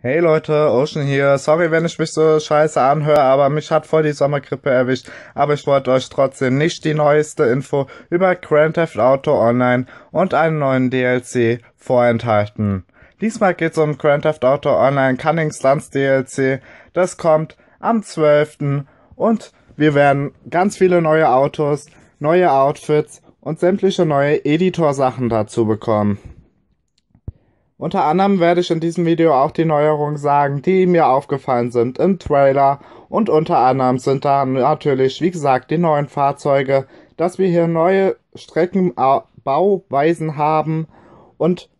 Hey Leute, Ocean hier. Sorry, wenn ich mich so scheiße anhöre, aber mich hat voll die Sommerkrippe erwischt. Aber ich wollte euch trotzdem nicht die neueste Info über Grand Theft Auto Online und einen neuen DLC vorenthalten. Diesmal geht's um Grand Theft Auto Online Cunning Stunts DLC. Das kommt am 12. und wir werden ganz viele neue Autos, neue Outfits und sämtliche neue Editor-Sachen dazu bekommen. Unter anderem werde ich in diesem Video auch die Neuerungen sagen, die mir aufgefallen sind im Trailer und unter anderem sind da natürlich, wie gesagt, die neuen Fahrzeuge, dass wir hier neue Streckenbauweisen haben und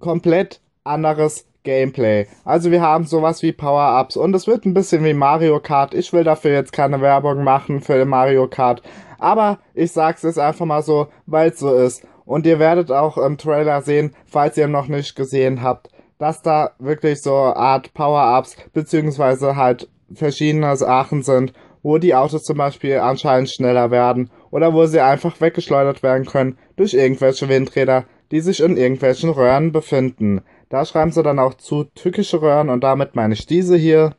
komplett anderes Gameplay. Also wir haben sowas wie Power-Ups und es wird ein bisschen wie Mario Kart. Ich will dafür jetzt keine Werbung machen für Mario Kart. Aber ich sag's jetzt einfach mal so, weil es so ist. Und ihr werdet auch im Trailer sehen, falls ihr noch nicht gesehen habt, dass da wirklich so Art Power-Ups beziehungsweise halt verschiedene Sachen sind, wo die Autos zum Beispiel anscheinend schneller werden oder wo sie einfach weggeschleudert werden können durch irgendwelche Windräder, die sich in irgendwelchen Röhren befinden. Da schreiben sie dann auch zu tückische Röhren und damit meine ich diese hier.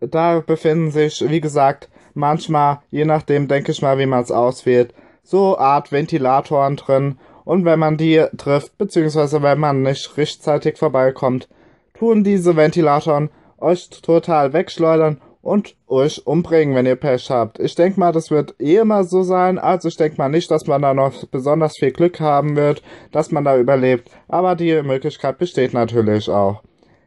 Da befinden sich, wie gesagt, manchmal, je nachdem, denke ich mal, wie man es auswählt, so Art Ventilatoren drin. Und wenn man die trifft, beziehungsweise wenn man nicht rechtzeitig vorbeikommt, tun diese Ventilatoren euch total wegschleudern und euch umbringen, wenn ihr Pech habt. Ich denke mal, das wird eh immer so sein. Also ich denke mal nicht, dass man da noch besonders viel Glück haben wird, dass man da überlebt. Aber die Möglichkeit besteht natürlich auch.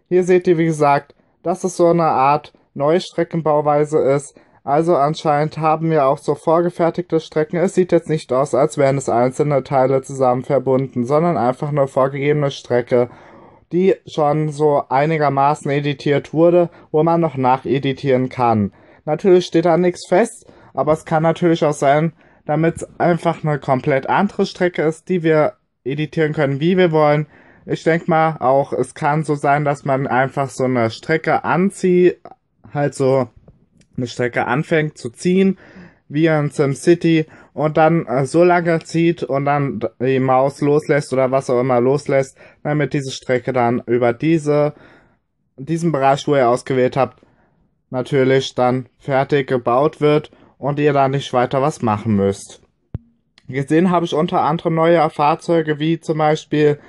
Hier seht ihr, wie gesagt, dass es so eine Art neue Streckenbauweise ist, also anscheinend haben wir auch so vorgefertigte Strecken. Es sieht jetzt nicht aus, als wären es einzelne Teile zusammen verbunden, sondern einfach nur vorgegebene Strecke, die schon so einigermaßen editiert wurde, wo man noch nacheditieren kann. Natürlich steht da nichts fest, aber es kann natürlich auch sein, damit es einfach eine komplett andere Strecke ist, die wir editieren können, wie wir wollen. Ich denke mal auch, es kann so sein, dass man einfach so eine Strecke anzieht, halt so eine Strecke anfängt zu ziehen, wie in SimCity und dann äh, so lange zieht und dann die Maus loslässt oder was auch immer loslässt, damit diese Strecke dann über diese, diesen Bereich, wo ihr ausgewählt habt, natürlich dann fertig gebaut wird und ihr dann nicht weiter was machen müsst. Gesehen habe ich unter anderem neue Fahrzeuge wie zum Beispiel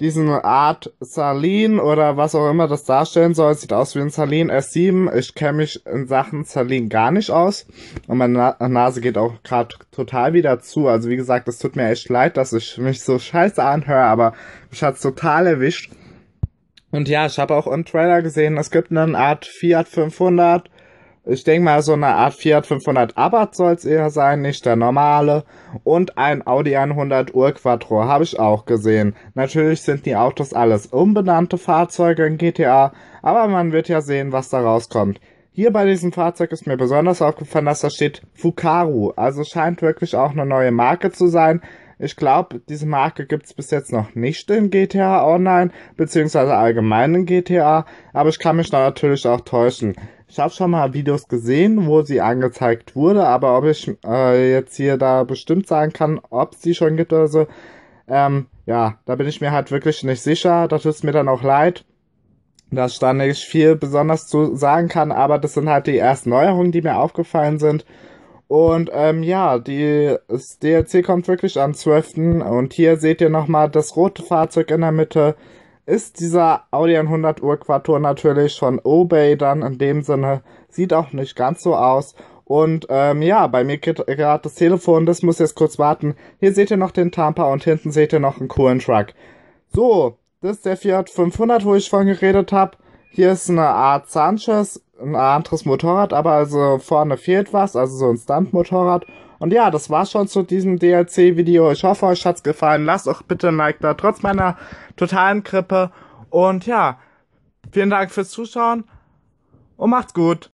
diesen Art Salin oder was auch immer das darstellen soll. Sieht aus wie ein Salin S7. Ich kenne mich in Sachen Salin gar nicht aus. Und meine Na Nase geht auch gerade total wieder zu. Also wie gesagt, es tut mir echt leid, dass ich mich so scheiße anhöre, aber mich hat's total erwischt. Und ja, ich habe auch im Trailer gesehen, es gibt eine Art Fiat 500 ich denke mal, so eine Art Fiat 500 Abarth soll es eher sein, nicht der normale. Und ein Audi 100 Urquattro habe ich auch gesehen. Natürlich sind die Autos alles unbenannte Fahrzeuge in GTA, aber man wird ja sehen, was da rauskommt. Hier bei diesem Fahrzeug ist mir besonders aufgefallen, dass da steht Fukaru. Also scheint wirklich auch eine neue Marke zu sein. Ich glaube, diese Marke gibt's bis jetzt noch nicht in GTA Online, beziehungsweise allgemein in GTA, aber ich kann mich da natürlich auch täuschen. Ich habe schon mal Videos gesehen, wo sie angezeigt wurde, aber ob ich äh, jetzt hier da bestimmt sagen kann, ob sie schon gibt oder so, ähm, ja, da bin ich mir halt wirklich nicht sicher. Da tut's mir dann auch leid, dass ich da nicht viel besonders zu sagen kann, aber das sind halt die ersten Neuerungen, die mir aufgefallen sind. Und ähm, ja, die, das DLC kommt wirklich am 12. Und hier seht ihr nochmal das rote Fahrzeug in der Mitte ist dieser Audi 100 Uhr Urquator natürlich von Obey dann in dem Sinne. Sieht auch nicht ganz so aus. Und ähm, ja, bei mir geht gerade das Telefon, das muss jetzt kurz warten. Hier seht ihr noch den Tampa und hinten seht ihr noch einen coolen Truck. So, das ist der Fiat 500, wo ich vorhin geredet habe. Hier ist eine Art Sanchez, ein anderes Motorrad, aber also vorne fehlt was, also so ein Stunt-Motorrad. Und ja, das war's schon zu diesem DLC-Video. Ich hoffe, euch hat's gefallen. Lasst auch bitte ein Like da, trotz meiner totalen Krippe. Und ja, vielen Dank fürs Zuschauen und macht's gut.